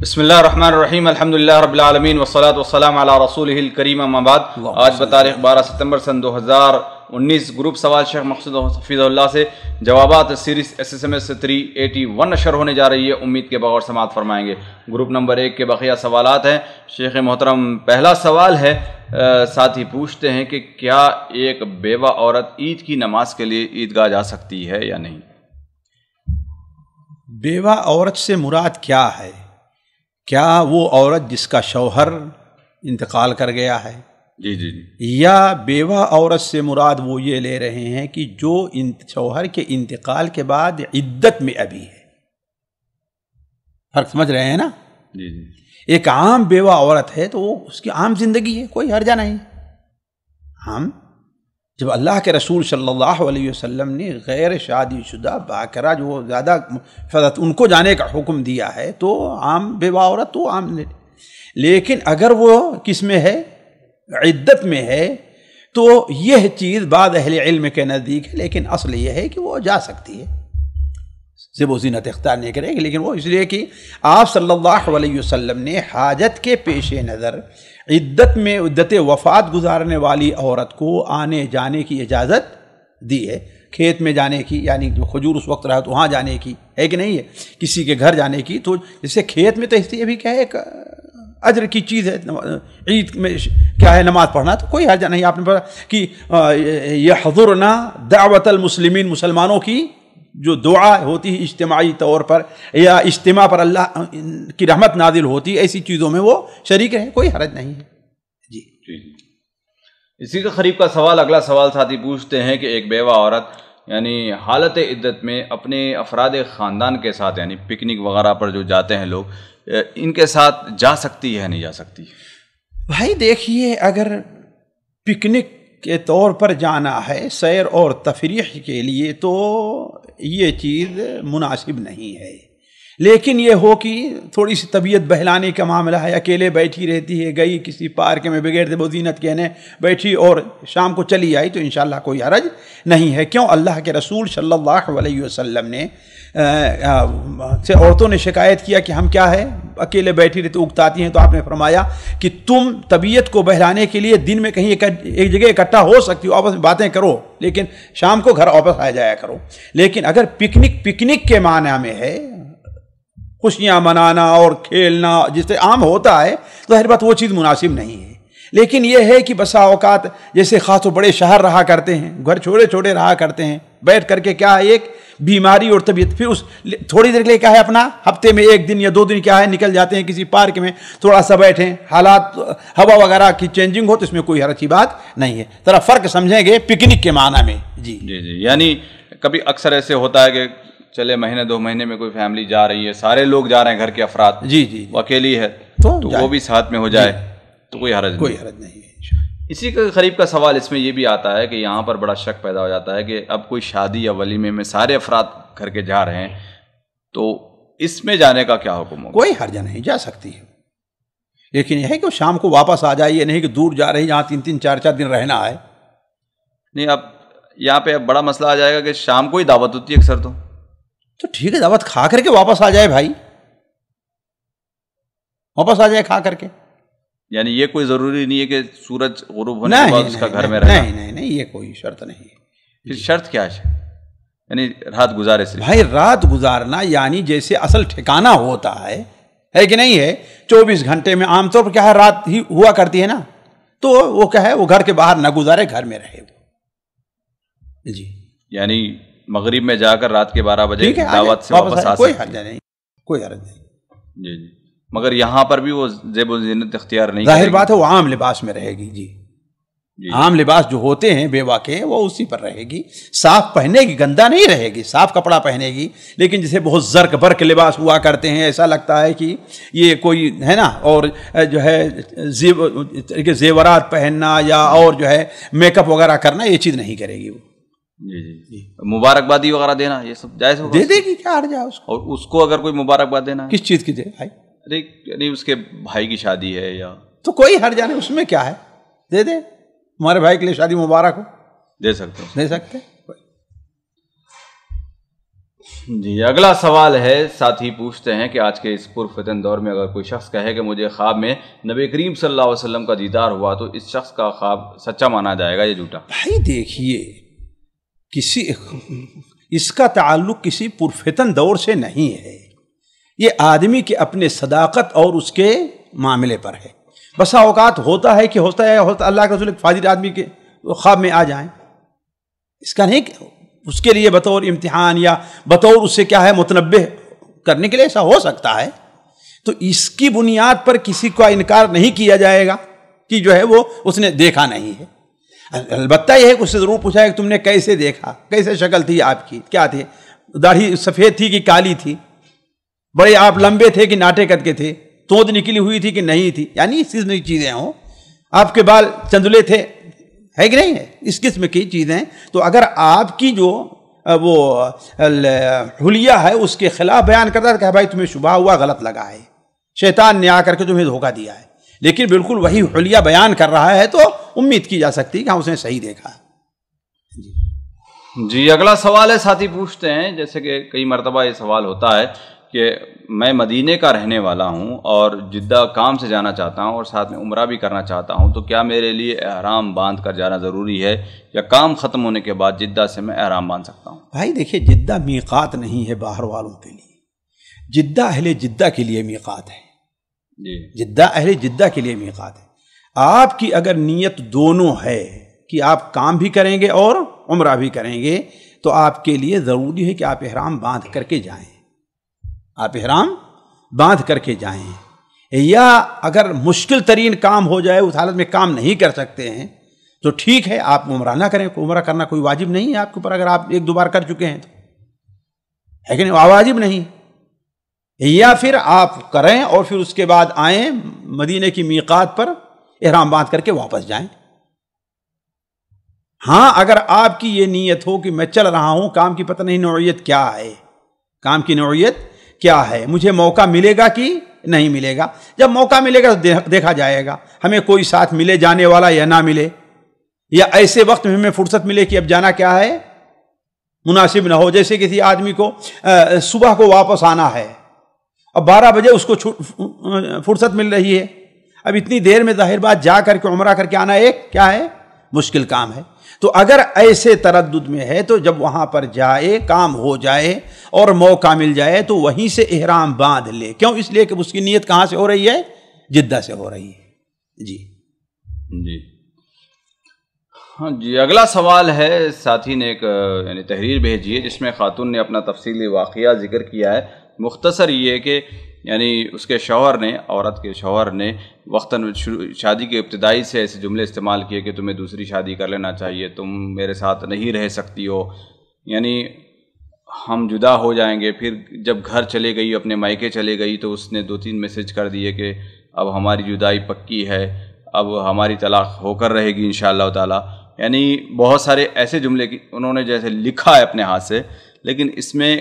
بسم اللہ الرحمن الحمد الحمدللہ رب العالمین والصلاة والسلام علی رسول کریم ام آباد آج بتاریخ بارہ ستمبر سن دو ہزار انیس گروپ سوال شیخ مقصد حفیظ اللہ سے جوابات series S S M S three eighty one اشر ہونے جا رہی ہے امید کے بغور سماعت فرمائیں گے گروپ نمبر ایک کے بقیہ سوالات ہیں شیخ محترم پہلا سوال ہے ساتھ ہی پوچھتے ہیں کہ کیا ایک بیوہ عورت عید کی نماز کے لیے عیدگاہ جا سکتی ہے یا نہیں بیوہ عورت سے مراد کیا ہے کیا وہ عورت جس کا شوہر انتقال کر گیا ہے جی جی جی یا بیوہ عورت سے مراد وہ یہ لے رہے ہیں کہ جو شوہر کے انتقال کے بعد عدت میں ابھی ہے فرق سمجھ رہے ہیں نا جی جی ایک عام بیوہ عورت ہے تو اس کی عام زندگی ہے کوئی ہر جانا عام جب اللہ کے رسول صلی اللہ علیہ وسلم نے غیر شادی شدہ باقرہ جو زیادہ فضت ان کو جانے کا حکم دیا ہے تو عام بے عورت تو عام لیکن اگر وہ کس میں ہے عدت میں ہے تو یہ چیز بعد اہل علم کے نزدیک ہے لیکن اصل یہ ہے کہ وہ جا سکتی ہے زب و زینت اختیار نہیں کرے گی لیکن وہ اس لیے کہ آپ صلی اللہ علیہ وسلم نے حاجت کے پیش نظر عدت میں عدت وفات گزارنے والی عورت کو آنے جانے کی اجازت دی ہے کھیت میں جانے کی یعنی جو کھجور اس وقت رہا تو وہاں جانے کی ہے کہ نہیں ہے کسی کے گھر جانے کی تو جیسے کھیت میں تو لیے بھی کیا ہے ایک عدر کی چیز ہے عید میں کیا ہے نماز پڑھنا تو کوئی حرجہ نہیں آپ نے پڑھا کہ یہ حضرنا دعوت المسلمین مسلمانوں کی جو دعا ہوتی ہے اجتماعی طور پر یا اجتماع پر اللہ کی رحمت نازل ہوتی ہے ایسی چیزوں میں وہ شریک ہیں کوئی حرج نہیں ہے جی جی اسی کے قریب کا سوال اگلا سوال ساتھی پوچھتے ہیں کہ ایک بیوہ عورت یعنی حالت عدت میں اپنے افراد خاندان کے ساتھ یعنی پکنک وغیرہ پر جو جاتے ہیں لوگ ان کے ساتھ جا سکتی ہے نہیں جا سکتی بھائی دیکھیے اگر پکنک کے طور پر جانا ہے سیر اور تفریح کے لیے تو یہ چیز مناسب نہیں ہے لیکن یہ ہو کہ تھوڑی سی طبیعت بہلانے کا معاملہ ہے اکیلے بیٹھی رہتی ہے گئی کسی پارک میں دب زینت کہنے بیٹھی اور شام کو چلی آئی تو انشاءاللہ کوئی حرض نہیں ہے کیوں اللہ کے رسول صلی اللہ علیہ وسلم نے سے عورتوں نے شکایت کیا کہ ہم کیا ہے اکیلے بیٹھی رہتے اگتاتی ہیں تو آپ نے فرمایا کہ تم طبیعت کو بہلانے کے لیے دن میں کہیں ایک جگہ اکٹھا ہو سکتی ہو آپس باتیں کرو لیکن شام کو گھر واپس آ جایا کرو لیکن اگر پکنک پکنک کے معنی میں ہے خوشیاں منانا اور کھیلنا جس سے عام ہوتا ہے تو ہر بات وہ چیز مناسب نہیں ہے لیکن یہ ہے کہ بسا اوقات جیسے خاص و بڑے شہر رہا کرتے ہیں گھر چھوڑے چھوڑے رہا کرتے ہیں بیٹھ کر کے کیا ہے ایک بیماری اور طبیعت پھر اس تھوڑی دیر کے لیے کیا ہے اپنا ہفتے میں ایک دن یا دو دن کیا ہے نکل جاتے ہیں کسی پارک میں تھوڑا سا بیٹھیں حالات ہوا وغیرہ کی چینجنگ ہو تو اس میں کوئی ہر اچھی بات نہیں ہے ذرا فرق سمجھیں گے پکنک کے معنی میں جی جی جی یعنی کبھی اکثر ایسے ہوتا ہے کہ چلے مہینے دو مہینے میں کوئی فیملی جا رہی ہے سارے لوگ جا رہے ہیں گھر کے افراد جی جی اکیلی ہے تو وہ بھی ساتھ میں ہو جائے جی۔ تو کوئی حرج کوئی حرج نہیں ہے اسی کے قریب کا سوال اس میں یہ بھی آتا ہے کہ یہاں پر بڑا شک پیدا ہو جاتا ہے کہ اب کوئی شادی یا ولیمے میں سارے افراد کر کے جا رہے ہیں تو اس میں جانے کا کیا حکم ہو کوئی حرجہ نہیں جا سکتی ہے لیکن یہ ہے کہ وہ شام کو واپس آ جائے یہ نہیں کہ دور جا رہی جہاں تین تین چار چار دن رہنا ہے نہیں اب یہاں پہ اب بڑا مسئلہ آ جائے گا کہ شام کو ہی دعوت ہوتی ہے اکثر تو تو ٹھیک ہے دعوت کھا کر کے واپس آ جائے بھائی واپس آ جائے کھا کر کے یعنی یہ کوئی ضروری نہیں ہے کہ سورج غروب ہونے کے بعد اس کا گھر میں رہنا نہیں نہیں نہیں یہ کوئی شرط نہیں پھر شرط کیا ہے یعنی رات گزارے سے بھائی رات گزارنا یعنی جیسے اصل ٹھکانہ ہوتا ہے ہے کہ نہیں ہے چوبیس گھنٹے میں عام طور پر کیا ہے رات ہی ہوا کرتی ہے نا تو وہ کیا ہے وہ گھر کے باہر نہ گزارے گھر میں رہے وہ جی یعنی مغرب میں جا کر رات کے بارہ بجے دعوت سے واپس آ کوئی حرج نہیں کوئی حرج نہیں جی جی مگر یہاں پر بھی وہ زیب و زینت اختیار نہیں ظاہر بات ہے وہ عام لباس میں رہے گی جی, جی۔ عام لباس جو ہوتے ہیں بے واقع وہ اسی پر رہے گی صاف پہنے گی گندہ نہیں رہے گی صاف کپڑا پہنے گی لیکن جسے بہت زرک برک لباس ہوا کرتے ہیں ایسا لگتا ہے کہ یہ کوئی ہے نا اور جو ہے زیورات پہننا یا اور جو ہے میک اپ وغیرہ کرنا یہ چیز نہیں کرے گی وہ جی جی, جی۔ مبارکبادی وغیرہ دینا یہ سب جائز دے دے گی کیا ہر جائے اس کو اور اس کو اگر کوئی مبارکباد دینا کس چیز کی دے بھائی نہیں یعنی اس کے بھائی کی شادی ہے یا تو کوئی ہر جانے اس میں کیا ہے دے دیں ہمارے بھائی کے لیے شادی مبارک ہو دے سکتے دے سکتے جی اگلا سوال ہے ساتھ ہی پوچھتے ہیں کہ آج کے اس پرفتن دور میں اگر کوئی شخص کہے کہ مجھے خواب میں نبی کریم صلی اللہ علیہ وسلم کا دیدار ہوا تو اس شخص کا خواب سچا مانا جائے گا یہ بھائی دیکھیے کسی اس کا تعلق کسی پرفتن دور سے نہیں ہے یہ آدمی کے اپنے صداقت اور اس کے معاملے پر ہے بسا اوقات ہوتا ہے کہ ہوتا ہے ہوتا اللہ کے رسول فاضر آدمی کے خواب میں آ جائیں اس کا نہیں کہ اس کے لیے بطور امتحان یا بطور اس سے کیا ہے متنبع کرنے کے لیے ایسا ہو سکتا ہے تو اس کی بنیاد پر کسی کو انکار نہیں کیا جائے گا کہ جو ہے وہ اس نے دیکھا نہیں ہے البتہ یہ ہے کہ اس سے ضرور پوچھا ہے کہ تم نے کیسے دیکھا کیسے شکل تھی آپ کی کیا تھی داڑھی سفید تھی کہ کالی تھی بڑے آپ لمبے تھے کہ ناٹے کے تھے توند نکلی ہوئی تھی کہ نہیں تھی یعنی اس قسم کی چیزیں ہوں آپ کے بال چندلے تھے ہے ہے کہ نہیں اس قسم کی چیزیں تو اگر آپ کی جو وہ حلیہ ہے اس کے خلاف بیان کرتا ہے کہ بھائی تمہیں شبہ ہوا غلط لگا ہے شیطان نے آ کر کے تمہیں دھوکہ دیا ہے لیکن بالکل وہی حلیہ بیان کر رہا ہے تو امید کی جا سکتی کہ ہاں، اس نے صحیح دیکھا جی۔, جی اگلا سوال ہے ساتھی پوچھتے ہیں جیسے کہ کئی مرتبہ یہ سوال ہوتا ہے کہ میں مدینے کا رہنے والا ہوں اور جدہ کام سے جانا چاہتا ہوں اور ساتھ میں عمرہ بھی کرنا چاہتا ہوں تو کیا میرے لیے احرام باندھ کر جانا ضروری ہے یا کام ختم ہونے کے بعد جدہ سے میں احرام باندھ سکتا ہوں بھائی دیکھیے جدہ میقات نہیں ہے باہر والوں کے لیے جدہ اہل جدہ کے لیے میقات ہے جی جدہ اہل جدہ کے لیے میقات ہے آپ کی اگر نیت دونوں ہے کہ آپ کام بھی کریں گے اور عمرہ بھی کریں گے تو آپ کے لیے ضروری ہے کہ آپ احرام باندھ کر کے جائیں آپ احرام باندھ کر کے جائیں یا اگر مشکل ترین کام ہو جائے اس حالت میں کام نہیں کر سکتے ہیں تو ٹھیک ہے آپ عمرہ نہ کریں عمرہ کرنا کوئی واجب نہیں ہے آپ کے اوپر اگر آپ ایک دو بار کر چکے ہیں تو نہیں واجب نہیں یا پھر آپ کریں اور پھر اس کے بعد آئیں مدینہ کی میقات پر احرام باندھ کر کے واپس جائیں ہاں اگر آپ کی یہ نیت ہو کہ میں چل رہا ہوں کام کی پتہ نہیں نوعیت کیا ہے کام کی نوعیت کیا ہے مجھے موقع ملے گا کہ نہیں ملے گا جب موقع ملے گا تو دیکھا جائے گا ہمیں کوئی ساتھ ملے جانے والا یا نہ ملے یا ایسے وقت میں ہمیں فرصت ملے کہ اب جانا کیا ہے مناسب نہ ہو جیسے کسی آدمی کو صبح کو واپس آنا ہے اب بارہ بجے اس کو فرصت مل رہی ہے اب اتنی دیر میں ظاہر بات جا کر کے عمرہ کر کے آنا ایک کیا ہے مشکل کام ہے تو اگر ایسے تردد میں ہے تو جب وہاں پر جائے کام ہو جائے اور موقع مل جائے تو وہیں سے احرام باندھ لے کیوں اس لیے کہ اس کی نیت کہاں سے ہو رہی ہے جدہ سے ہو رہی ہے جی جی ہاں جی اگلا سوال ہے ساتھی نے ایک یعنی تحریر بھیجی ہے جس میں خاتون نے اپنا تفصیلی واقعہ ذکر کیا ہے مختصر یہ کہ یعنی اس کے شوہر نے عورت کے شوہر نے وقتاً شادی کے ابتدائی سے ایسے جملے استعمال کیے کہ تمہیں دوسری شادی کر لینا چاہیے تم میرے ساتھ نہیں رہ سکتی ہو یعنی ہم جدا ہو جائیں گے پھر جب گھر چلے گئی اپنے مائکے چلے گئی تو اس نے دو تین میسج کر دیے کہ اب ہماری جدائی پکی ہے اب ہماری طلاق ہو کر رہے گی ان شاء اللہ تعالیٰ یعنی بہت سارے ایسے جملے انہوں نے جیسے لکھا ہے اپنے ہاتھ سے لیکن اس میں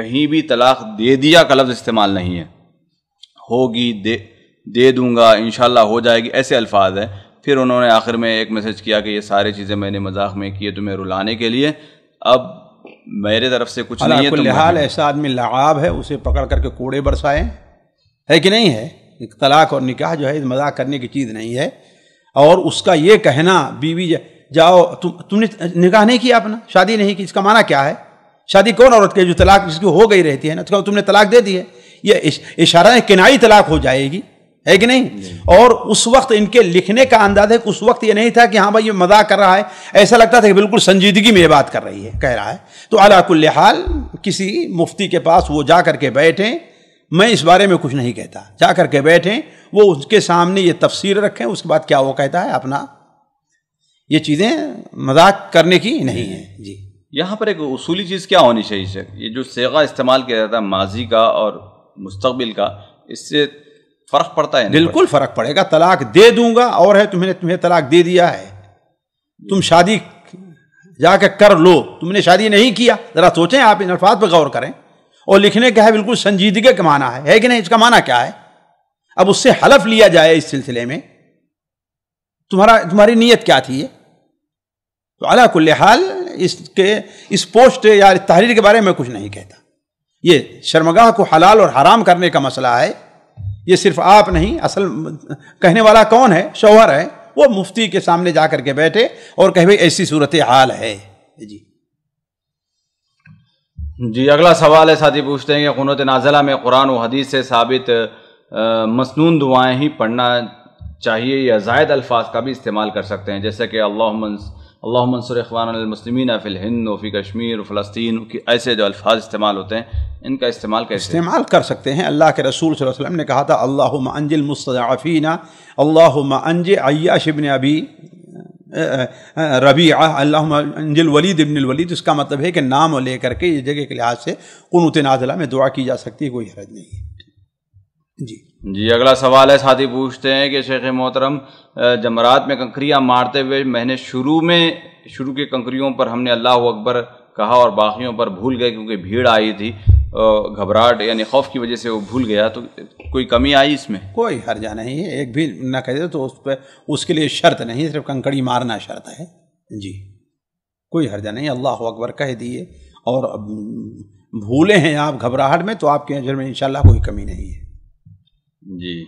کہیں بھی طلاق دے دیا کا لفظ استعمال نہیں ہے ہوگی دے دے دوں گا انشاءاللہ ہو جائے گی ایسے الفاظ ہیں پھر انہوں نے آخر میں ایک میسج کیا کہ یہ سارے چیزیں میں نے مذاق میں کیے تمہیں رلانے کے لیے اب میرے طرف سے کچھ نہیں ہے لحال ایسا آدمی لعاب ہے اسے پکڑ کر کے کوڑے برسائیں ہے کہ نہیں ہے طلاق اور نکاح جو ہے مذاق کرنے کی چیز نہیں ہے اور اس کا یہ کہنا بیوی جاؤ تم نے نکاح نہیں کیا اپنا شادی نہیں کی اس کا معنی کیا ہے شادی کون عورت کے جو طلاق جس کی ہو گئی رہتی ہے نا تو تم نے طلاق دے دی ہے یہ اشارہ کنائی طلاق ہو جائے گی ہے کہ نہیں جی۔ اور اس وقت ان کے لکھنے کا انداز ہے کہ اس وقت یہ نہیں تھا کہ ہاں بھائی یہ مذاق کر رہا ہے ایسا لگتا تھا کہ بالکل سنجیدگی میں یہ بات کر رہی ہے کہہ رہا ہے تو کل حال کسی مفتی کے پاس وہ جا کر کے بیٹھیں میں اس بارے میں کچھ نہیں کہتا جا کر کے بیٹھیں وہ اس کے سامنے یہ تفسیر رکھیں اس کے بعد کیا وہ کہتا ہے اپنا یہ چیزیں مذاق کرنے کی نہیں ہیں جی یہاں پر ایک اصولی چیز کیا ہونی چاہیے سر یہ جو سیگا استعمال کیا جاتا ہے ماضی کا اور مستقبل کا اس سے فرق پڑتا ہے بالکل فرق پڑے گا طلاق دے دوں گا اور ہے تمہیں تمہیں طلاق دے دیا ہے تم شادی جا کے کر لو تم نے شادی نہیں کیا ذرا سوچیں آپ ان الفاظ پہ غور کریں اور لکھنے کا ہے بالکل سنجیدگی کا معنی ہے ہے کہ نہیں اس کا معنی کیا ہے اب اس سے حلف لیا جائے اس سلسلے میں تمہارا تمہاری نیت کیا تھی یہ تو اللہ حال اس کے اس پوسٹ یا تحریر کے بارے میں کچھ نہیں کہتا یہ شرمگاہ کو حلال اور حرام کرنے کا مسئلہ ہے یہ صرف آپ نہیں اصل کہنے والا کون ہے شوہر ہے وہ مفتی کے سامنے جا کر کے بیٹھے اور کہ ایسی صورت حال ہے جی جی اگلا سوال ہے ساتھی پوچھتے ہیں کہ قنوت نازلہ میں قرآن و حدیث سے ثابت مصنون دعائیں ہی پڑھنا چاہیے یا زائد الفاظ کا بھی استعمال کر سکتے ہیں جیسے کہ اللہ اللہ منصور المسلمین فی و فی کشمیر و فلسطین کی ایسے جو الفاظ استعمال ہوتے ہیں ان کا استعمال کیسے استعمال کر سکتے ہیں اللہ کے رسول صلی اللہ علیہ وسلم نے کہا تھا اللہ انج المستضعفین اللہ انج عیاش ابن ابی ربی اللہ انجل ابن الولید اس کا مطلب ہے کہ نام لے کر کے یہ جگہ کے لحاظ سے قنوت نازلہ میں دعا کی جا سکتی ہے کوئی حرج نہیں ہے جی جی اگلا سوال ہے ساتھی پوچھتے ہیں کہ شیخ محترم جمرات میں کنکریاں مارتے ہوئے میں نے شروع میں شروع کے کنکریوں پر ہم نے اللہ اکبر کہا اور باقیوں پر بھول گئے کیونکہ بھیڑ آئی تھی گھبراہٹ یعنی خوف کی وجہ سے وہ بھول گیا تو کوئی کمی آئی اس میں کوئی حرجہ نہیں ہے ایک بھی نہ کہہ دے تو اس پہ اس کے لیے شرط نہیں صرف کنکڑی مارنا شرط ہے جی کوئی حرجہ نہیں اللہ اکبر کہہ دیے اور بھولے ہیں آپ گھبراہٹ میں تو آپ کے اجر میں انشاءاللہ کوئی کمی نہیں ہے جی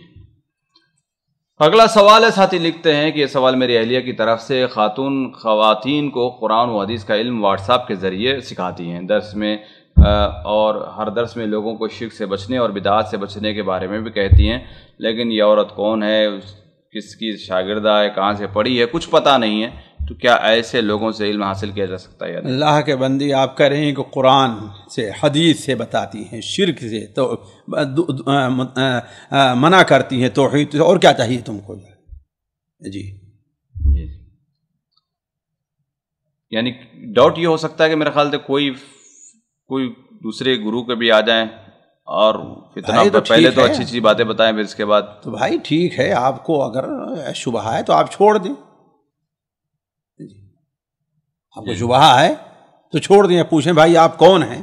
اگلا سوال ہے ساتھی لکھتے ہیں کہ یہ سوال میری اہلیہ کی طرف سے خاتون خواتین کو قرآن و حدیث کا علم واٹس ایپ کے ذریعے سکھاتی ہیں درس میں اور ہر درس میں لوگوں کو شک سے بچنے اور بدعات سے بچنے کے بارے میں بھی کہتی ہیں لیکن یہ عورت کون ہے کس کی شاگردہ ہے کہاں سے پڑھی ہے کچھ پتہ نہیں ہے تو کیا ایسے لوگوں سے علم حاصل کیا جا سکتا ہے اللہ کے بندی آپ کہہ رہے ہیں کہ قرآن سے حدیث سے بتاتی ہیں شرک سے تو منع کرتی ہیں توحید اور کیا چاہیے تم کو جی جی یعنی ڈاؤٹ یہ ہو سکتا ہے کہ میرے خیال سے کوئی کوئی دوسرے گرو کے بھی آ جائیں اور اتنا پہلے تو اچھی اچھی باتیں بتائیں پھر اس کے بعد تو بھائی ٹھیک ہے آپ کو اگر شبہ ہے تو آپ چھوڑ دیں آپ کو جی۔ شبہ ہے تو چھوڑ دیں پوچھیں بھائی آپ کون ہیں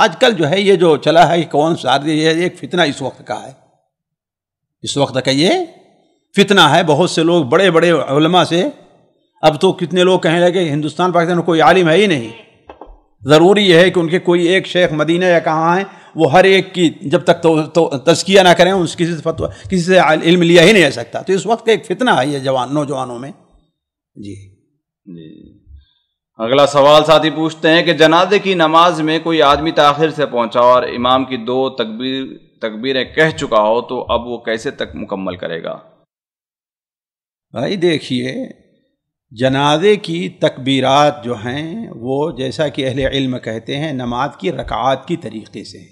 آج کل جو ہے یہ جو چلا ہے یہ کون سار یہ ایک فتنہ اس وقت کا ہے اس وقت کا یہ فتنہ ہے بہت سے لوگ بڑے بڑے علماء سے اب تو کتنے لوگ کہیں لگے ہندوستان پاکستان میں کوئی عالم ہے ہی نہیں ضروری یہ ہے کہ ان کے کوئی ایک شیخ مدینہ یا کہاں ہیں وہ ہر ایک کی جب تک تو تزکیہ نہ کریں اس کسی سے کسی سے علم لیا ہی نہیں جا سکتا تو اس وقت کا ایک فتنہ ہے یہ جوان نوجوانوں میں جی جی اگلا سوال ساتھی پوچھتے ہیں کہ جنازے کی نماز میں کوئی آدمی تاخیر سے پہنچا اور امام کی دو تقبیر تقبیریں کہہ چکا ہو تو اب وہ کیسے تک مکمل کرے گا بھائی دیکھیے جنازے کی تکبیرات جو ہیں وہ جیسا کہ اہل علم کہتے ہیں نماز کی رکعات کی طریقے سے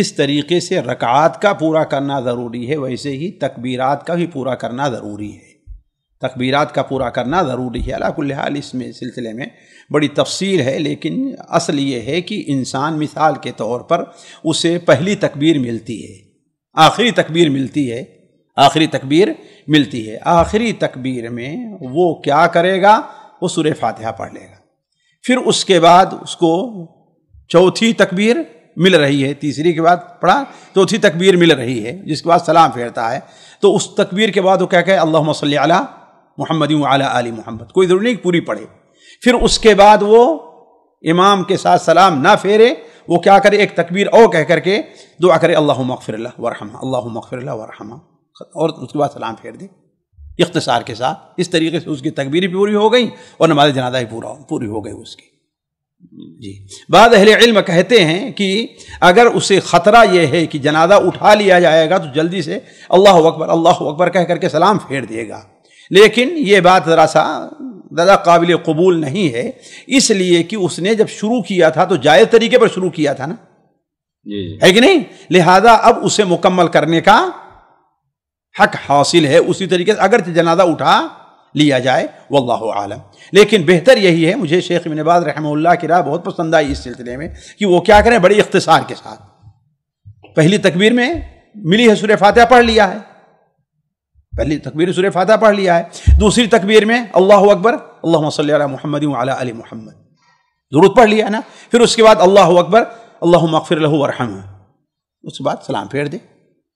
جس طریقے سے رکعات کا پورا کرنا ضروری ہے ویسے ہی تکبیرات کا بھی پورا کرنا ضروری ہے تکبیرات کا پورا کرنا ضروری ہے اللہ حال اس میں سلسلے میں بڑی تفصیل ہے لیکن اصل یہ ہے کہ انسان مثال کے طور پر اسے پہلی تکبیر ملتی ہے آخری تکبیر ملتی ہے آخری تکبیر ملتی ہے آخری تکبیر میں وہ کیا کرے گا وہ سورہ فاتحہ پڑھ لے گا پھر اس کے بعد اس کو چوتھی تکبیر مل رہی ہے تیسری کے بعد پڑھا چوتھی تکبیر مل رہی ہے جس کے بعد سلام پھیرتا ہے تو اس تکبیر کے بعد وہ کہہ کے اللہ علیہ محمد مالا علی محمد کوئی ضروری نہیں پوری پڑھے پھر اس کے بعد وہ امام کے ساتھ سلام نہ پھیرے وہ کیا کرے ایک تکبیر او کہہ کر کے دعا کرے اللہ مغفر اللہ ورحمہ اللہ مغفر اللہ ورحمہ اور اس کے بعد سلام پھیر دے اختصار کے ساتھ اس طریقے سے اس کی تکبیری پوری ہو گئی اور نماز جنازہ ہی پورا پوری ہو گئی اس کی جی بعد اہل علم کہتے ہیں کہ اگر اسے خطرہ یہ ہے کہ جنازہ اٹھا لیا جائے گا تو جلدی سے اللہ اکبر اللہ اکبر کہہ کر کے سلام پھیر دے گا لیکن یہ بات ذرا سا دادا قابل قبول نہیں ہے اس لیے کہ اس نے جب شروع کیا تھا تو جائز طریقے پر شروع کیا تھا نا جی، جی۔ ہے کہ نہیں لہذا اب اسے مکمل کرنے کا حق حاصل ہے اسی طریقے سے اگر جنازہ اٹھا لیا جائے واللہ عالم لیکن بہتر یہی ہے مجھے شیخ ابن باز رحمہ اللہ کی راہ بہت پسند آئی اس سلسلے میں کہ وہ کیا کریں بڑی اختصار کے ساتھ پہلی تکبیر میں ملی ہے سورہ فاتحہ پڑھ لیا ہے پہلی تکبیر سورہ فاتحہ پڑھ لیا ہے دوسری تکبیر میں اللہ اکبر اللہ صلی علیہ محمد وعلی علیہ محمد ضرورت پڑھ لیا ہے نا پھر اس کے بعد اللہ اکبر اللہ مغفر ورحم اس بعد سلام پھیر دے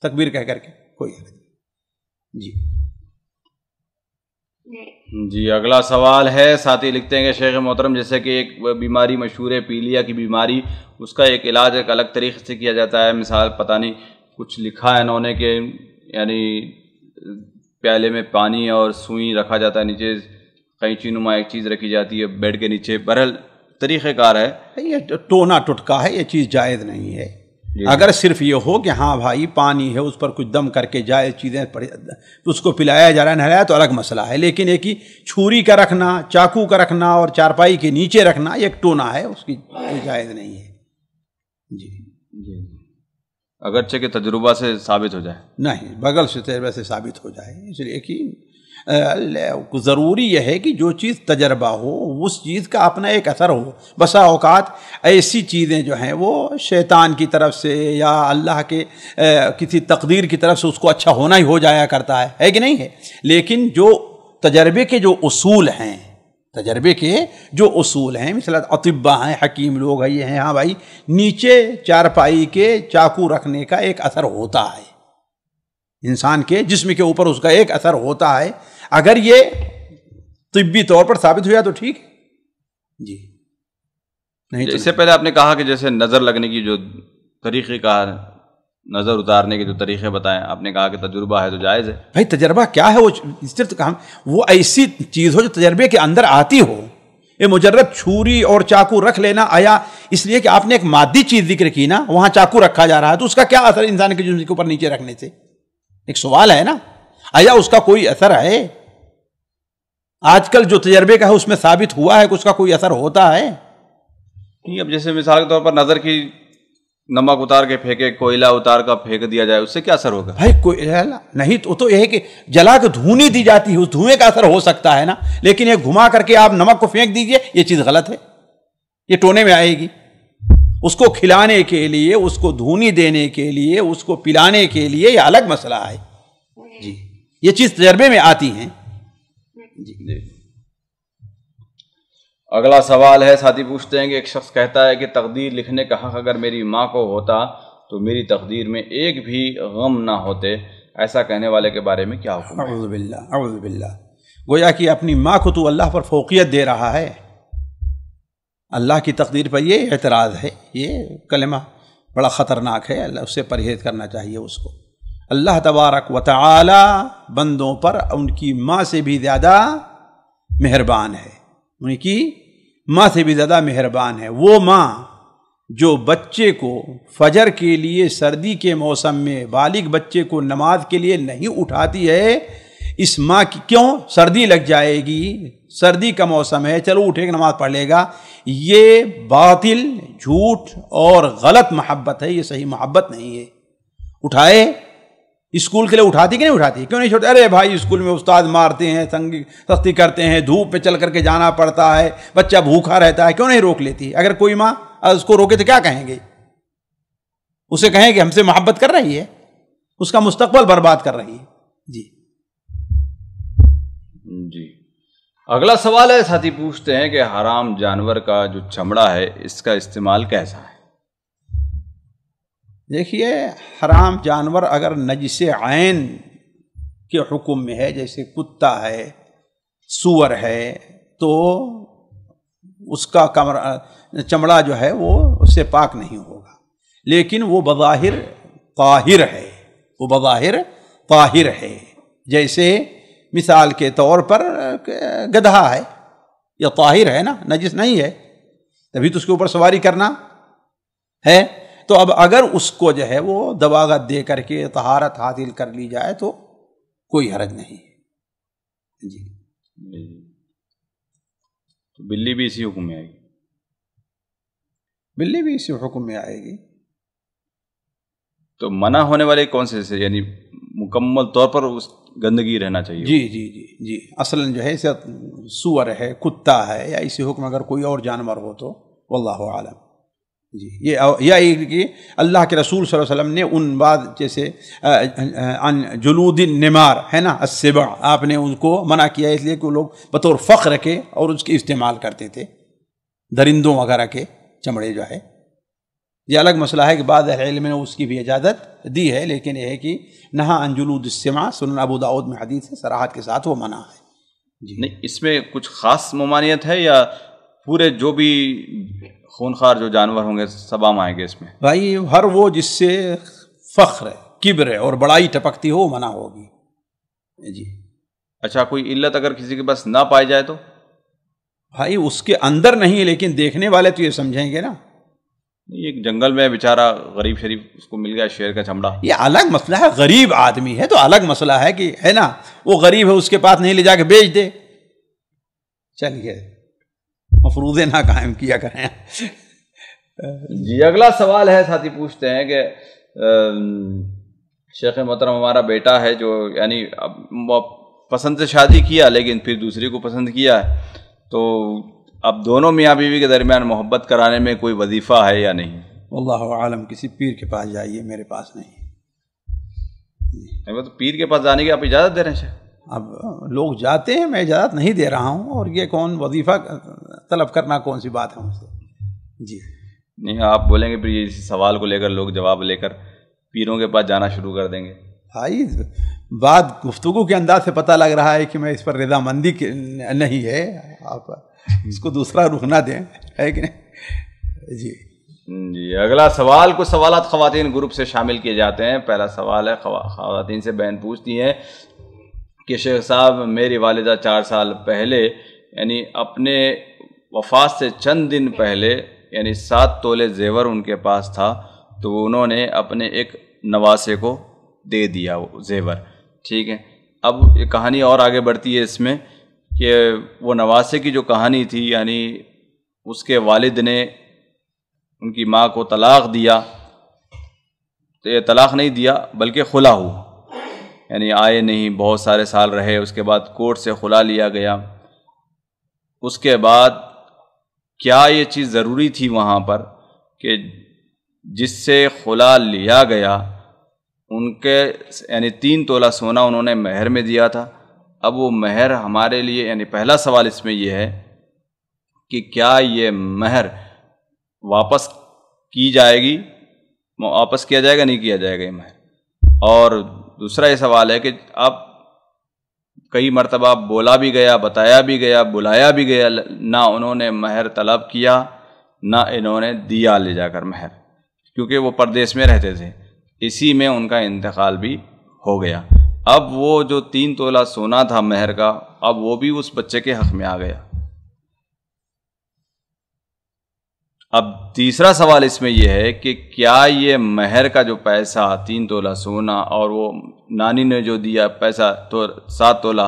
تکبیر کہہ کر کے کوئی غلط نہیں جی جی اگلا سوال ہے ساتھی لکھتے ہیں کہ شیخ محترم جیسے کہ ایک بیماری مشہور ہے پیلیا کی بیماری اس کا ایک علاج ایک الگ طریقے سے کیا جاتا ہے مثال پتہ نہیں کچھ لکھا ہے انہوں نے کہ یعنی پیالے میں پانی اور سوئی رکھا جاتا ہے نیچے قینچی نما ایک چیز رکھی جاتی ہے بیڈ کے نیچے برحل طریقہ کار ہے یہ ٹونا ٹٹکا ہے یہ چیز جائز نہیں ہے جی جی۔ اگر صرف یہ ہو کہ ہاں بھائی پانی ہے اس پر کچھ دم کر کے جائز چیزیں اس کو پلایا جا رہا ہے نہلایا تو الگ مسئلہ ہے لیکن ایک ہی چھری کا رکھنا چاقو کا رکھنا اور چارپائی کے نیچے رکھنا یہ ایک ٹونا ہے اس کی جائز نہیں ہے جی جی, جی۔ اگرچہ کہ تجربہ سے ثابت ہو جائے نہیں بغل سے تجربہ سے ثابت ہو جائے اس لیے کہ ضروری یہ ہے کہ جو چیز تجربہ ہو اس چیز کا اپنا ایک اثر ہو بسا اوقات ایسی چیزیں جو ہیں وہ شیطان کی طرف سے یا اللہ کے کسی تقدیر کی طرف سے اس کو اچھا ہونا ہی ہو جایا کرتا ہے ہے کہ نہیں ہے لیکن جو تجربے کے جو اصول ہیں تجربے کے جو اصول ہیں مثلا اطبا ہیں حکیم لوگ ہیں یہ ہیں ہاں بھائی نیچے چارپائی کے چاقو رکھنے کا ایک اثر ہوتا ہے انسان کے جسم کے اوپر اس کا ایک اثر ہوتا ہے اگر یہ طبی طور پر ثابت ہوا تو ٹھیک جی نہیں اس سے پہلے آپ نے کہا کہ جیسے نظر لگنے کی جو طریقہ کار نظر اتارنے کے جو طریقے بتائیں آپ نے کہا کہ تجربہ ہے تو جائز ہے بھائی تجربہ کیا ہے وہ صرف وہ ایسی چیز ہو جو تجربے کے اندر آتی ہو یہ مجرد چھری اور چاقو رکھ لینا آیا اس لیے کہ آپ نے ایک مادی چیز ذکر کی نا وہاں چاقو رکھا جا رہا ہے تو اس کا کیا اثر انسان کے جسم کے اوپر نیچے رکھنے سے ایک سوال ہے نا آیا اس کا کوئی اثر ہے آج کل جو تجربے کا ہے اس میں ثابت ہوا ہے کہ اس کا کوئی اثر ہوتا ہے اب جیسے مثال کے طور پر نظر کی نمک اتار کے پھینکے کوئلہ اتار کا پھینک دیا جائے اس سے کیا اثر ہوگا بھائی کوئلہ نہیں تو تو یہ ہے کہ جلا کے دھونی دی جاتی ہے نا لیکن یہ گھما کر کے آپ نمک کو پھینک دیجیے یہ چیز غلط ہے یہ ٹونے میں آئے گی اس کو کھلانے کے لیے اس کو دھونی دینے کے لیے اس کو پلانے کے لیے یہ الگ مسئلہ ہے جی, جی، یہ چیز تجربے میں آتی ہیں جی, جی۔ اگلا سوال ہے ساتھی پوچھتے ہیں کہ ایک شخص کہتا ہے کہ تقدیر لکھنے کا حق اگر میری ماں کو ہوتا تو میری تقدیر میں ایک بھی غم نہ ہوتے ایسا کہنے والے کے بارے میں کیا حکم اعوذ باللہ اعوذ باللہ گویا کہ اپنی ماں کو تو اللہ پر فوقیت دے رہا ہے اللہ کی تقدیر پر یہ اعتراض ہے یہ کلمہ بڑا خطرناک ہے اللہ اس سے پرہیز کرنا چاہیے اس کو اللہ تبارک و تعالی بندوں پر ان کی ماں سے بھی زیادہ مہربان ہے ان کی ماں سے بھی زیادہ مہربان ہے وہ ماں جو بچے کو فجر کے لیے سردی کے موسم میں بالغ بچے کو نماز کے لیے نہیں اٹھاتی ہے اس ماں کی کیوں سردی لگ جائے گی سردی کا موسم ہے چلو اٹھے گا نماز پڑھ لے گا یہ باطل جھوٹ اور غلط محبت ہے یہ صحیح محبت نہیں ہے اٹھائے اسکول کے لیے اٹھاتی کہ نہیں اٹھاتی کیوں نہیں چھوٹے ارے بھائی اسکول میں استاد مارتے ہیں سنگ سختی کرتے ہیں دھوپ پہ چل کر کے جانا پڑتا ہے بچہ بھوکھا رہتا ہے کیوں نہیں روک لیتی اگر کوئی ماں اس کو روکے تو کیا کہیں گے اسے کہیں کہ ہم سے محبت کر رہی ہے اس کا مستقبل برباد کر رہی ہے جی جی اگلا سوال ہے ساتھی پوچھتے ہیں کہ حرام جانور کا جو چمڑا ہے اس کا استعمال کیسا ہے دیکھیے حرام جانور اگر نجس عین کے حکم میں ہے جیسے کتا ہے سور ہے تو اس کا کمر چمڑا جو ہے وہ اس سے پاک نہیں ہوگا لیکن وہ بظاہر طاہر ہے وہ بظاہر طاہر ہے جیسے مثال کے طور پر گدھا ہے یہ طاہر ہے نا نجس نہیں ہے تبھی تو اس کے اوپر سواری کرنا ہے تو اب اگر اس کو جو ہے وہ دباغت دے کر کے طہارت حاصل کر لی جائے تو کوئی حرج نہیں جی تو بلی بھی اسی حکم میں آئے گی بلی بھی اسی حکم میں آئے گی تو منع ہونے والے کون سے سے یعنی مکمل طور پر اس گندگی رہنا چاہیے جی جی جی جی اصل جو ہے سور ہے کتا ہے یا اسی حکم اگر کوئی اور جانور ہو تو واللہ عالم جی یہ کہ اللہ کے رسول صلی اللہ علیہ وسلم نے ان بعد جیسے جلود نمار ہے نا السبع آپ نے ان کو منع کیا اس لیے کہ وہ لوگ بطور فخر کے اور اس کی استعمال کرتے تھے درندوں وغیرہ کے چمڑے جو ہے یہ الگ مسئلہ ہے کہ بعد علم نے اس کی بھی اجازت دی ہے لیکن یہ ہے کہ نہا سنن ابو داود میں حدیث ہے سراحت کے ساتھ وہ منع ہے جی نہیں اس میں کچھ خاص ممانعت ہے یا پورے جو بھی خونخوار جو جانور ہوں گے سبام آئیں گے اس میں بھائی ہر وہ جس سے فخر ہے کبر ہے اور بڑائی ٹپکتی ہو منع ہوگی جی اچھا کوئی علت اگر کسی کے پاس نہ پائے جائے تو بھائی اس کے اندر نہیں لیکن دیکھنے والے تو یہ سمجھیں گے نا یہ جنگل میں بیچارہ غریب شریف اس کو مل گیا شیر کا چمڑا یہ الگ مسئلہ ہے غریب آدمی ہے تو الگ مسئلہ ہے کہ ہے نا وہ غریب ہے اس کے پاس نہیں لے جا کے بیچ دے چلیے مفروض نہ قائم کیا کریں جی اگلا سوال ہے ساتھی پوچھتے ہیں کہ شیخ محترم ہمارا بیٹا ہے جو یعنی اب پسند سے شادی کیا لیکن پھر دوسری کو پسند کیا ہے تو اب دونوں میاں بیوی کے درمیان محبت کرانے میں کوئی وظیفہ ہے یا نہیں اللہ عالم کسی پیر کے پاس جائیے میرے پاس نہیں تو پیر کے پاس جانے کی آپ اجازت دے رہے ہیں شیخ اب لوگ جاتے ہیں میں اجازت نہیں دے رہا ہوں اور یہ کون وظیفہ طلب کرنا کون سی بات ہے مجھ سے جی نہیں آپ بولیں گے پھر اس سوال کو لے کر لوگ جواب لے کر پیروں کے پاس جانا شروع کر دیں گے بھائی بات گفتگو کے انداز سے پتہ لگ رہا ہے کہ میں اس پر رضا مندی نہیں ہے آپ اس کو دوسرا رخ نہ دیں ہے کہ نہیں جی جی اگلا سوال کچھ سوالات خواتین گروپ سے شامل کیے جاتے ہیں پہلا سوال ہے خواتین سے بہن پوچھتی ہیں کہ شیخ صاحب میری والدہ چار سال پہلے یعنی اپنے وفات سے چند دن پہلے یعنی سات تولے زیور ان کے پاس تھا تو انہوں نے اپنے ایک نواسے کو دے دیا وہ زیور ٹھیک ہے اب یہ کہانی اور آگے بڑھتی ہے اس میں کہ وہ نواسے کی جو کہانی تھی یعنی اس کے والد نے ان کی ماں کو طلاق دیا تو یہ طلاق نہیں دیا بلکہ خلا ہوا یعنی آئے نہیں بہت سارے سال رہے اس کے بعد کورٹ سے کھلا لیا گیا اس کے بعد کیا یہ چیز ضروری تھی وہاں پر کہ جس سے کھلا لیا گیا ان کے یعنی تین تولہ سونا انہوں نے مہر میں دیا تھا اب وہ مہر ہمارے لیے یعنی پہلا سوال اس میں یہ ہے کہ کیا یہ مہر واپس کی جائے گی واپس کیا جائے گا نہیں کیا جائے گا یہ مہر اور دوسرا یہ سوال ہے کہ آپ کئی مرتبہ بولا بھی گیا بتایا بھی گیا بلایا بھی گیا نہ انہوں نے مہر طلب کیا نہ انہوں نے دیا لے جا کر مہر کیونکہ وہ پردیس میں رہتے تھے اسی میں ان کا انتقال بھی ہو گیا اب وہ جو تین تولہ سونا تھا مہر کا اب وہ بھی اس بچے کے حق میں آ گیا اب تیسرا سوال اس میں یہ ہے کہ کیا یہ مہر کا جو پیسہ تین تولہ سونا اور وہ نانی نے جو دیا پیسہ تو سات تولہ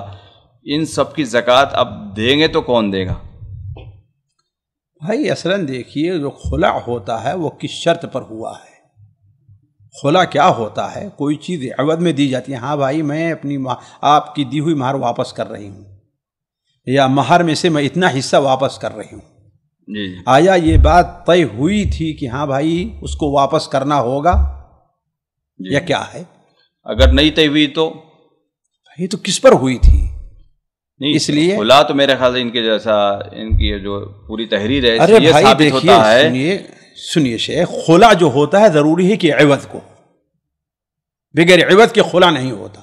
ان سب کی زکوٰۃ اب دیں گے تو کون دے گا بھائی اصلا دیکھیے جو خلا ہوتا ہے وہ کس شرط پر ہوا ہے خلا کیا ہوتا ہے کوئی چیز عوض میں دی جاتی ہے ہاں بھائی میں اپنی آپ کی دی ہوئی مہر واپس کر رہی ہوں یا مہر میں سے میں اتنا حصہ واپس کر رہی ہوں جی۔ آیا یہ بات طے ہوئی تھی کہ ہاں بھائی اس کو واپس کرنا ہوگا جی۔ یا کیا ہے اگر نہیں طے ہوئی تو یہ تو کس پر ہوئی تھی نہیں اس لیے بلا تو میرے خیال سے ان کے جیسا ان کی جو پوری تحریر ہے ارے بھائی سنیے شیخ خلا جو ہوتا ہے ضروری ہے کہ عوض کو بغیر عوض کے خلا نہیں ہوتا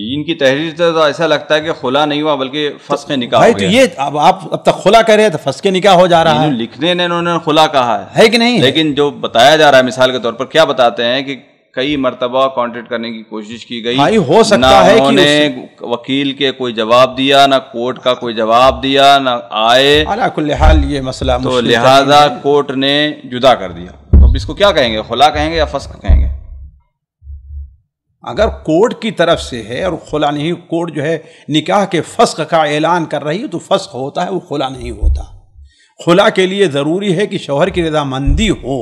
ان کی تحریر سے تو ایسا لگتا ہے کہ خلا نہیں ہوا بلکہ پھنس کے نکاح یہ اب آپ اب تک خلا کر رہے ہیں تو کے نکاح ہو جا رہا یعنی ہے لکھنے نے انہوں نے خلا کہا ہے کہ نہیں لیکن جو بتایا جا رہا ہے مثال کے طور پر کیا بتاتے ہیں کہ کئی مرتبہ کانٹیکٹ کرنے کی کوشش کی گئی ہو سکتا ہے انہوں نے وکیل کے کوئی جواب دیا نہ کورٹ کا کوئی جواب دیا نہ آئے نہ یہ مسئلہ تو لہذا کورٹ نے جدا کر دیا تو اس کو کیا کہیں گے خلا کہیں گے یا فسق کہیں گے اگر کورٹ کی طرف سے ہے اور خلا نہیں کورٹ جو ہے نکاح کے فسق کا اعلان کر رہی ہے تو فسق ہوتا ہے وہ خلا نہیں ہوتا خلا کے لیے ضروری ہے کہ شوہر کی رضامندی ہو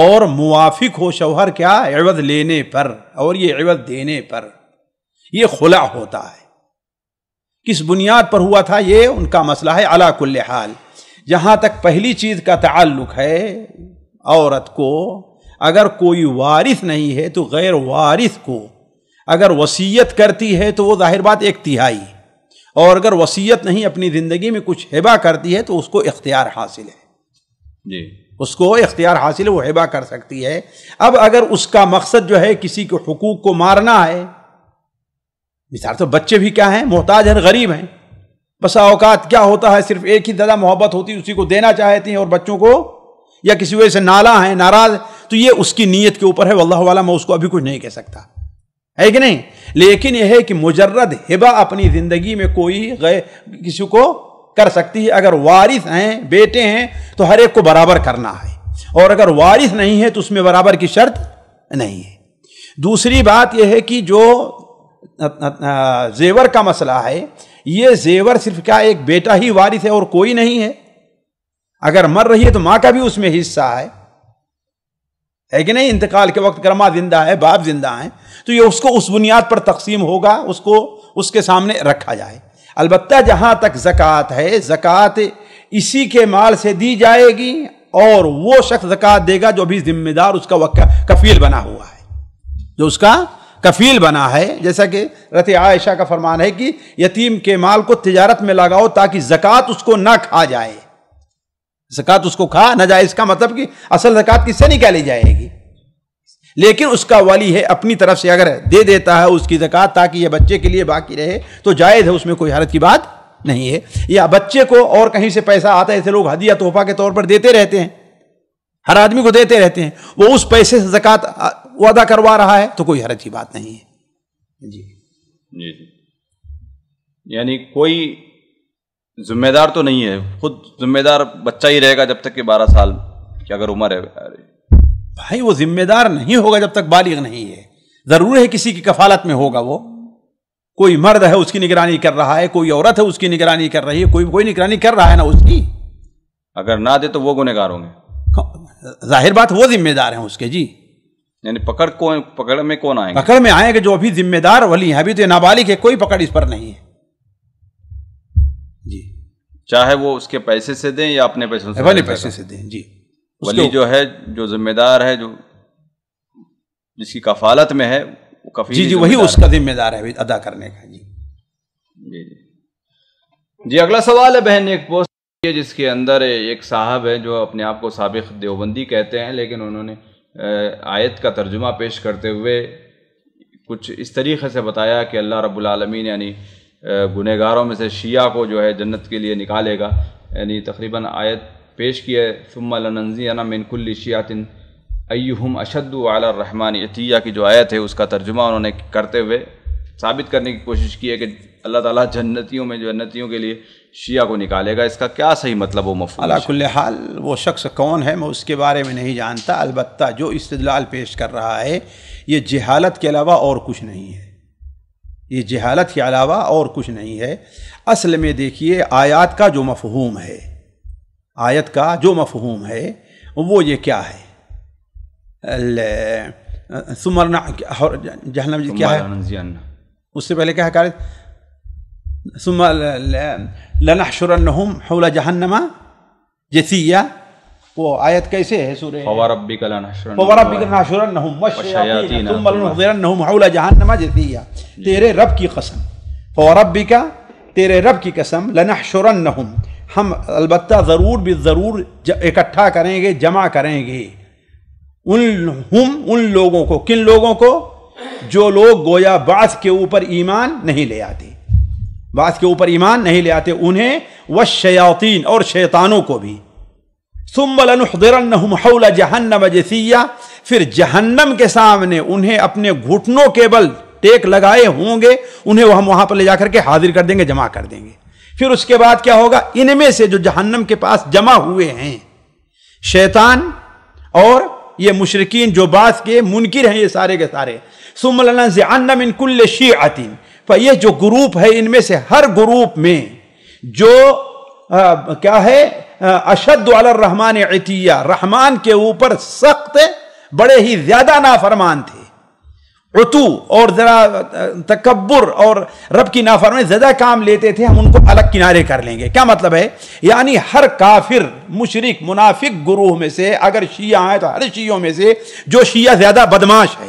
اور موافق ہو شوہر کیا عوض لینے پر اور یہ عوض دینے پر یہ خلا ہوتا ہے کس بنیاد پر ہوا تھا یہ ان کا مسئلہ ہے علا کل حال جہاں تک پہلی چیز کا تعلق ہے عورت کو اگر کوئی وارث نہیں ہے تو غیر وارث کو اگر وسیعت کرتی ہے تو وہ ظاہر بات ایک تہائی اور اگر وصیت نہیں اپنی زندگی میں کچھ ہیبا کرتی ہے تو اس کو اختیار حاصل ہے جی اس کو اختیار حاصل ہے وہ ہیبا کر سکتی ہے اب اگر اس کا مقصد جو ہے کسی کے حقوق کو مارنا ہے مثال تو بچے بھی کیا ہیں محتاج ہیں غریب ہیں بس اوقات کیا ہوتا ہے صرف ایک ہی زیادہ محبت ہوتی ہے اسی کو دینا چاہتے ہیں اور بچوں کو یا کسی وجہ سے نالا ہیں ناراض تو یہ اس کی نیت کے اوپر ہے واللہ عالم میں اس کو ابھی کچھ نہیں کہہ سکتا ہے کہ نہیں لیکن یہ ہے کہ مجرد ہبا اپنی زندگی میں کوئی کسی کو کر سکتی ہے اگر وارث ہیں بیٹے ہیں تو ہر ایک کو برابر کرنا ہے اور اگر وارث نہیں ہے تو اس میں برابر کی شرط نہیں ہے دوسری بات یہ ہے کہ جو زیور کا مسئلہ ہے یہ زیور صرف کیا ایک بیٹا ہی وارث ہے اور کوئی نہیں ہے اگر مر رہی ہے تو ماں کا بھی اس میں حصہ ہے ہے کہ نہیں انتقال کے وقت کرما زندہ ہے باپ زندہ ہیں تو یہ اس کو اس بنیاد پر تقسیم ہوگا اس کو اس کے سامنے رکھا جائے البتہ جہاں تک زکوٰۃ ہے زکوٰۃ اسی کے مال سے دی جائے گی اور وہ شخص زکوٰۃ دے گا جو بھی ذمہ دار اس کا کفیل بنا ہوا ہے جو اس کا کفیل بنا ہے جیسا کہ رت عائشہ کا فرمان ہے کہ یتیم کے مال کو تجارت میں لگاؤ تاکہ زکوٰۃ اس کو نہ کھا جائے زکوٰۃ اس کو کھا نہ جائے اس کا مطلب کہ اصل زکوٰۃ کس سے نہیں کہلی جائے گی لیکن اس کا والی ہے اپنی طرف سے اگر دے دیتا ہے اس کی زکوٰۃ تاکہ یہ بچے کے لیے باقی رہے تو جائز ہے اس میں کوئی حرج کی بات نہیں ہے یا بچے کو اور کہیں سے پیسہ آتا ہے لوگ ہدیہ تحفہ کے طور پر دیتے رہتے ہیں ہر آدمی کو دیتے رہتے ہیں وہ اس پیسے سے ادا کروا رہا ہے تو کوئی حرت کی بات نہیں ہے جی۔, جی جی یعنی کوئی ذمہ دار تو نہیں ہے خود ذمہ دار بچہ ہی رہے گا جب تک کہ بارہ سال اگر عمر ہے بھائی وہ ذمہ دار نہیں ہوگا جب تک بالغ نہیں ہے ضرور ہے کسی کی کفالت میں ہوگا وہ کوئی مرد ہے اس کی نگرانی کر رہا ہے کوئی عورت ہے اس اس کی کی نگرانی نگرانی کر کر رہی ہے ہے کوئی کوئی رہا نا اگر نہ دے تو وہ گار ہوں گے ظاہر بات وہ ذمہ دار ہیں اس کے جی یعنی پکڑ کو پکڑ میں کون آئے پکڑ میں آئے گا جو ابھی ذمہ دار ولی ہیں ابھی تو نابالغ ہے کوئی پکڑ اس پر نہیں ہے جی چاہے وہ اس کے پیسے سے دیں یا اپنے پیسے سے دیں جی ولی جو ہے جو ذمہ دار ہے جو جس کی کفالت میں ہے وہ کفیل جی جی وہی اس کا ذمہ دار ہے ادا کرنے کا جی جی جی جی اگلا سوال ہے بہن ایک پوسٹ ہے جس کے اندر ایک صاحب ہے جو اپنے آپ کو سابق دیوبندی کہتے ہیں لیکن انہوں نے آیت کا ترجمہ پیش کرتے ہوئے کچھ اس طریقے سے بتایا کہ اللہ رب العالمین یعنی یعنی گنہگاروں میں سے شیعہ کو جو ہے جنت کے لیے نکالے گا یعنی تقریباً آیت پیش کیا ہے ثم لننزینا من کل شیعت ایہم ائہم علی الرحمن عطیہ کی جو آیت ہے اس کا ترجمہ انہوں نے کرتے ہوئے ثابت کرنے کی کوشش کی ہے کہ اللہ تعالیٰ جنتیوں میں جنتیوں کے لیے شیعہ کو نکالے گا اس کا کیا صحیح مطلب وہ اللہ کل حال وہ شخص کون ہے میں اس کے بارے میں نہیں جانتا البتہ جو استدلال پیش کر رہا ہے یہ جہالت کے علاوہ اور کچھ نہیں ہے یہ جہالت کے علاوہ اور کچھ نہیں ہے اصل میں دیکھیے آیات کا جو مفہوم ہے آیت کا جو مفہوم ہے وہ یہ کیا ہے سمرنا جہنم جی کیا ہے اس سے پہلے کیا ہے حول جہنم گیا وہ آیت کیسے ہے سورہ فوربک فوربک ثم حول جہنم تیرے رب کی قسم فوربک تیرے رب کی لنا شرن ہم البتہ ضرور بھی ضرور اکٹھا کریں گے جمع کریں گے ان ہم ان لوگوں کو کن لوگوں کو جو لوگ گویا بعض کے اوپر ایمان نہیں لے آتے بعض کے اوپر ایمان نہیں لے آتے انہیں وہ اور شیطانوں کو بھی ثم لنحضرنهم حول جہنم جسیہ پھر جہنم کے سامنے انہیں اپنے گھٹنوں کے بل ٹیک لگائے ہوں گے انہیں ہم وہاں پر لے جا کر کے حاضر کر دیں گے جمع کر دیں گے پھر اس کے بعد کیا ہوگا ان میں سے جو جہنم کے پاس جمع ہوئے ہیں شیطان اور یہ مشرقین جو بات کے منکر ہیں یہ سارے کے سارے سم ذنم ان کل شی عطین پر یہ جو گروپ ہے ان میں سے ہر گروپ میں جو کیا ہے اشد الرحمان عطیہ رحمان کے اوپر سخت بڑے ہی زیادہ نافرمان تھے اور ذرا تکبر اور رب کی نافر میں زیادہ کام لیتے تھے ہم ان کو الگ کنارے کر لیں گے کیا مطلب ہے یعنی ہر کافر مشرق منافق گروہ میں سے اگر شیعہ ہیں تو ہر شیعوں میں سے جو شیعہ زیادہ بدماش ہے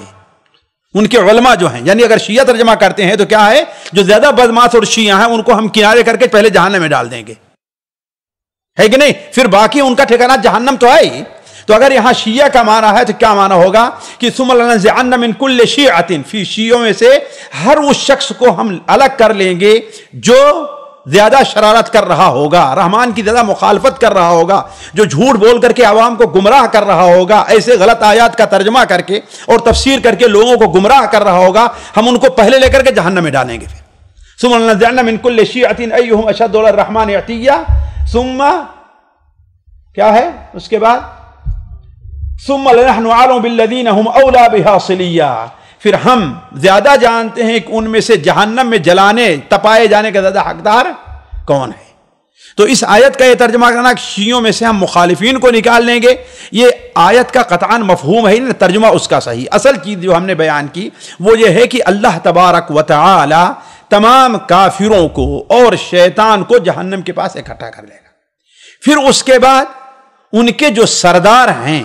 ان کے علماء جو ہیں یعنی اگر شیعہ ترجمہ کرتے ہیں تو کیا ہے جو زیادہ بدماش اور شیعہ ہیں ان کو ہم کنارے کر کے پہلے جہنم میں ڈال دیں گے ہے کہ نہیں پھر باقی ان کا ٹھکانات جہنم تو ہے ہی تو اگر یہاں شیعہ کا معنی ہے تو کیا معنی ہوگا کہ سم من کل فی شیعوں میں سے ہر اس شخص کو ہم الگ کر لیں گے جو زیادہ شرارت کر رہا ہوگا رحمان کی زیادہ مخالفت کر رہا ہوگا جو جھوٹ بول کر کے عوام کو گمراہ کر رہا ہوگا ایسے غلط آیات کا ترجمہ کر کے اور تفسیر کر کے لوگوں کو گمراہ کر رہا ہوگا ہم ان کو پہلے لے کر کے جہنم میں ڈالیں گے سمن اللہ اشد عتین الرحمن عطیہ ثم کیا ہے اس کے بعد ثم لنحن بالذین هم اولا صلیہ پھر ہم زیادہ جانتے ہیں کہ ان میں سے جہنم میں جلانے تپائے جانے کا زیادہ حقدار کون ہے تو اس آیت کا یہ ترجمہ کرنا کہ شیعوں میں سے ہم مخالفین کو نکال لیں گے یہ آیت کا قطعان مفہوم ہے یعنی ترجمہ اس کا صحیح اصل چیز جو ہم نے بیان کی وہ یہ ہے کہ اللہ تبارک و تعالی تمام کافروں کو اور شیطان کو جہنم کے پاس اکٹھا کر لے گا پھر اس کے بعد ان کے جو سردار ہیں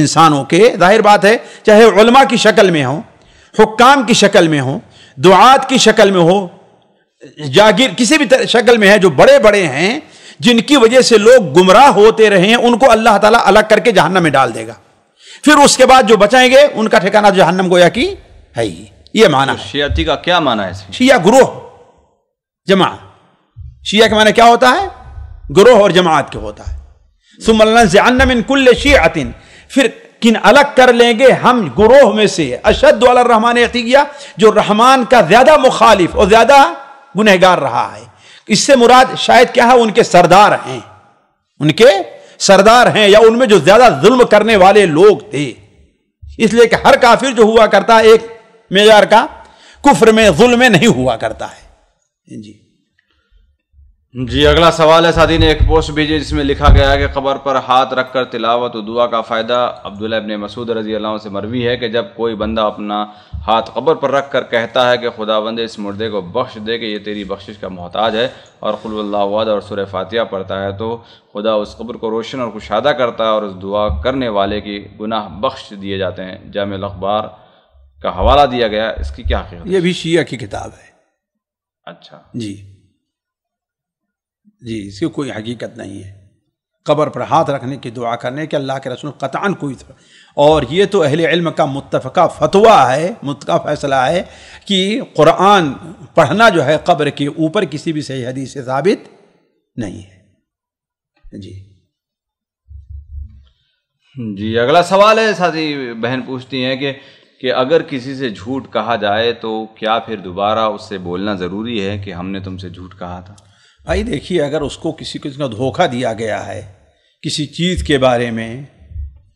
انسانوں کے ظاہر بات ہے چاہے علماء کی شکل میں ہوں حکام کی شکل میں ہوں دعات کی شکل میں ہو جاگیر کسی بھی شکل میں ہے جو بڑے بڑے ہیں جن کی وجہ سے لوگ گمراہ ہوتے رہے ہیں ان کو اللہ تعالیٰ الگ کر کے جہنم میں ڈال دے گا پھر اس کے بعد جو بچائیں گے ان کا ٹھکانہ جہنم گویا کی ہے یہ مانا شیعہ گروہ جمع شیعہ کے معنی کیا ہوتا ہے گروہ اور جماعت ہوتا ہے پھر کن الگ کر لیں گے ہم گروہ میں سے اشد رحمان عطیہ جو رحمان کا زیادہ مخالف اور زیادہ گنہگار رہا ہے اس سے مراد شاید کیا ہے ان کے سردار ہیں ان کے سردار ہیں یا ان میں جو زیادہ ظلم کرنے والے لوگ تھے اس لیے کہ ہر کافر جو ہوا کرتا ہے ایک معیار کا کفر میں ظلم نہیں ہوا کرتا ہے جی جی اگلا سوال ہے ساتھی نے ایک پوسٹ بھیجی جس میں لکھا گیا ہے کہ قبر پر ہاتھ رکھ کر تلاوت و دعا کا فائدہ عبداللہ ابن مسعود رضی اللہ عنہ سے مروی ہے کہ جب کوئی بندہ اپنا ہاتھ قبر پر رکھ کر کہتا ہے کہ خدا بندے اس مردے کو بخش دے کہ یہ تیری بخشش کا محتاج ہے اور قلب اللہ وود اور سورہ فاتحہ پڑھتا ہے تو خدا اس قبر کو روشن اور کشادہ کرتا ہے اور اس دعا کرنے والے کی گناہ بخش دیے جاتے ہیں جامع الاخبار کا حوالہ دیا گیا اس کی کیا خیال یہ بھی شیعہ کی کتاب ہے اچھا جی جی اس کی کوئی حقیقت نہیں ہے قبر پر ہاتھ رکھنے کی دعا کرنے کے اللہ کے رسول قطعاً کوئی تھا اور یہ تو اہل علم کا متفقہ فتویٰ ہے متفقہ فیصلہ ہے کہ قرآن پڑھنا جو ہے قبر کے اوپر کسی بھی صحیح حدیث سے ثابت نہیں ہے جی جی اگلا سوال ہے ساتھی بہن پوچھتی ہیں کہ کہ اگر کسی سے جھوٹ کہا جائے تو کیا پھر دوبارہ اس سے بولنا ضروری ہے کہ ہم نے تم سے جھوٹ کہا تھا بھائی دیکھیے اگر اس کو کسی کو کا دھوکہ دیا گیا ہے کسی چیز کے بارے میں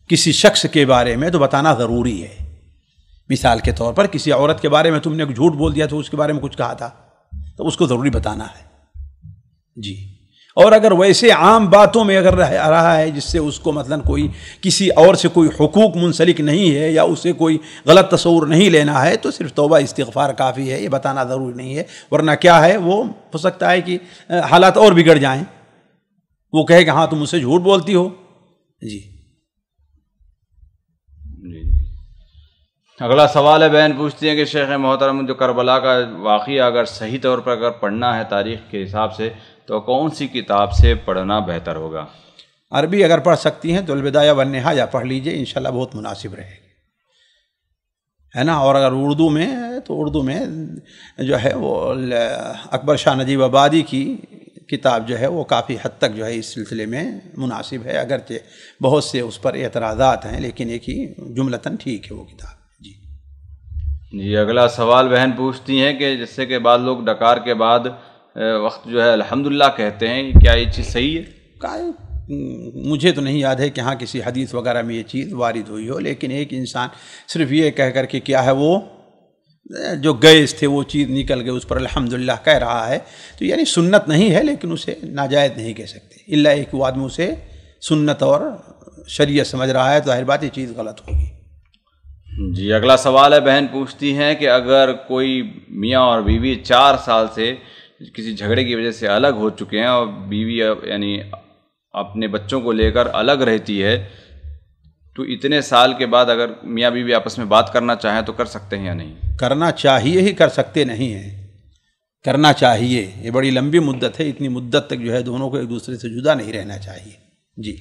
کسی شخص کے بارے میں تو بتانا ضروری ہے مثال کے طور پر کسی عورت کے بارے میں تم نے جھوٹ بول دیا تو اس کے بارے میں کچھ کہا تھا تو اس کو ضروری بتانا ہے جی اور اگر ویسے عام باتوں میں اگر رہا ہے جس سے اس کو مثلا کوئی کسی اور سے کوئی حقوق منسلک نہیں ہے یا اسے کوئی غلط تصور نہیں لینا ہے تو صرف توبہ استغفار کافی ہے یہ بتانا ضروری نہیں ہے ورنہ کیا ہے وہ ہو سکتا ہے کہ حالات اور بگڑ جائیں وہ کہے کہ ہاں تم اسے جھوٹ بولتی ہو جی۔, جی اگلا سوال ہے بہن پوچھتی ہیں کہ شیخ محترم جو کربلا کا واقعہ اگر صحیح طور پر اگر پڑھنا ہے تاریخ کے حساب سے تو کون سی کتاب سے پڑھنا بہتر ہوگا عربی اگر پڑھ سکتی ہیں تو الوداع ونہا یا پڑھ لیجئے انشاءاللہ بہت مناسب رہے گی ہے نا اور اگر اردو میں تو اردو میں جو ہے وہ اکبر شاہ نجیب آبادی کی کتاب جو ہے وہ کافی حد تک جو ہے اس سلسلے میں مناسب ہے اگرچہ بہت سے اس پر اعتراضات ہیں لیکن ایک ہی جملتاً ٹھیک ہے وہ کتاب جی جی اگلا سوال بہن پوچھتی ہیں کہ جس سے کہ بعض لوگ ڈکار کے بعد وقت جو ہے الحمدللہ کہتے ہیں کیا یہ چیز صحیح ہے مجھے تو نہیں یاد ہے کہ ہاں کسی حدیث وغیرہ میں یہ چیز وارد ہوئی ہو لیکن ایک انسان صرف یہ کہہ کر کے کیا ہے وہ جو گیس تھے وہ چیز نکل گئے اس پر الحمدللہ کہہ رہا ہے تو یعنی سنت نہیں ہے لیکن اسے ناجائز نہیں کہہ سکتے اللہ ایک وہ آدمی اسے سنت اور شریعت سمجھ رہا ہے تو ظاہر بات یہ چیز غلط ہوگی جی اگلا سوال ہے بہن پوچھتی ہیں کہ اگر کوئی میاں اور بیوی چار سال سے کسی جھگڑے کی وجہ سے الگ ہو چکے ہیں اور بیوی یعنی اپنے بچوں کو لے کر الگ رہتی ہے تو اتنے سال کے بعد اگر میاں بیوی آپس میں بات کرنا چاہیں تو کر سکتے ہیں یا نہیں کرنا چاہیے ہی کر سکتے نہیں ہیں کرنا چاہیے یہ بڑی لمبی مدت ہے اتنی مدت تک جو ہے دونوں کو ایک دوسرے سے جدا نہیں رہنا چاہیے جی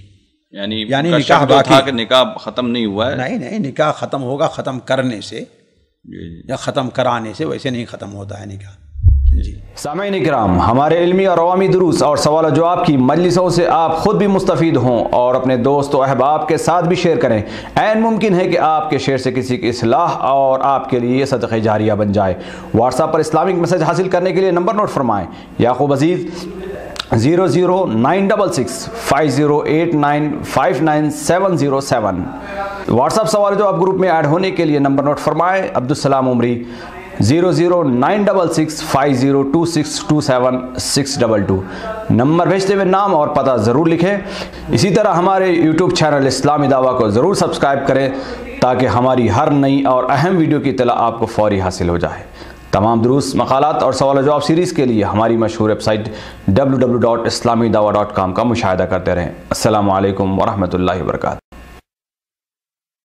یعنی یعنی نکاح باقی نکاح ختم نہیں ہوا ہے نہیں نہیں نکاح ختم ہوگا ختم کرنے سے جی، جی۔ یا ختم کرانے سے ویسے نہیں ختم ہوتا ہے نکاح جی۔ سامعین اکرام ہمارے علمی اور عوامی دروس اور سوال و جواب کی مجلسوں سے آپ خود بھی مستفید ہوں اور اپنے دوست و احباب کے ساتھ بھی شیئر کریں این ممکن ہے کہ آپ کے شیئر سے کسی کی اصلاح اور آپ کے لیے صدقہ جاریہ بن جائے واٹس اپ پر اسلامک میسج حاصل کرنے کے لیے نمبر نوٹ فرمائیں Yaqoob Aziz zero zero nine double six five zero eight nine five nine seven zero seven WhatsApp سوال جواب گروپ میں ایڈ ہونے کے لیے نمبر نوٹ فرمائیں Abdussalam Umri zero zero nine double six five zero two six two seven six double two number بھیجتے ہوئے نام اور پتہ ضرور لکھیں اسی طرح ہمارے یوٹیوب چینل اسلامی دعویٰ کو ضرور سبسکرائب کریں تاکہ ہماری ہر نئی اور اہم ویڈیو کی اطلاع آپ کو فوری حاصل ہو جائے تمام دروس مقالات اور سوال و جواب سیریز کے لیے ہماری مشہور web site W W dot Islami dot com کا مشاہدہ کرتے رہیں السلام علیکم ورحمۃ اللہ وبرکاتہ